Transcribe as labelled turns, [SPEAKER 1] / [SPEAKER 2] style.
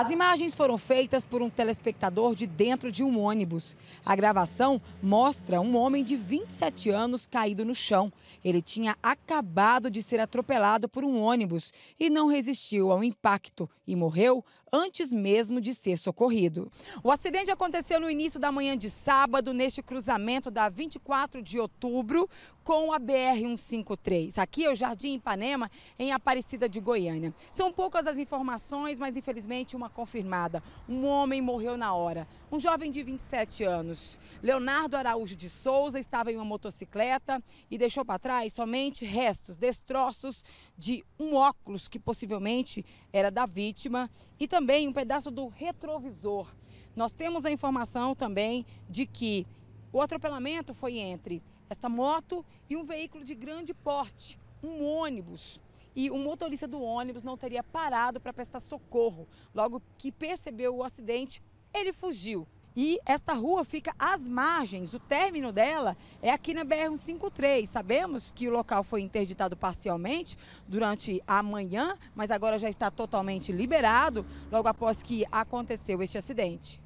[SPEAKER 1] As imagens foram feitas por um telespectador de dentro de um ônibus. A gravação mostra um homem de 27 anos caído no chão. Ele tinha acabado de ser atropelado por um ônibus e não resistiu ao impacto e morreu antes mesmo de ser socorrido. O acidente aconteceu no início da manhã de sábado, neste cruzamento da 24 de outubro com a BR-153. Aqui é o Jardim Ipanema, em Aparecida de Goiânia. São poucas as informações, mas infelizmente uma forma confirmada. Um homem morreu na hora. Um jovem de 27 anos, Leonardo Araújo de Souza, estava em uma motocicleta e deixou para trás somente restos, destroços de um óculos que possivelmente era da vítima e também um pedaço do retrovisor. Nós temos a informação também de que o atropelamento foi entre esta moto e um veículo de grande porte, um ônibus e o motorista do ônibus não teria parado para prestar socorro. Logo que percebeu o acidente, ele fugiu. E esta rua fica às margens, o término dela é aqui na BR-153. Sabemos que o local foi interditado parcialmente durante a manhã, mas agora já está totalmente liberado, logo após que aconteceu este acidente.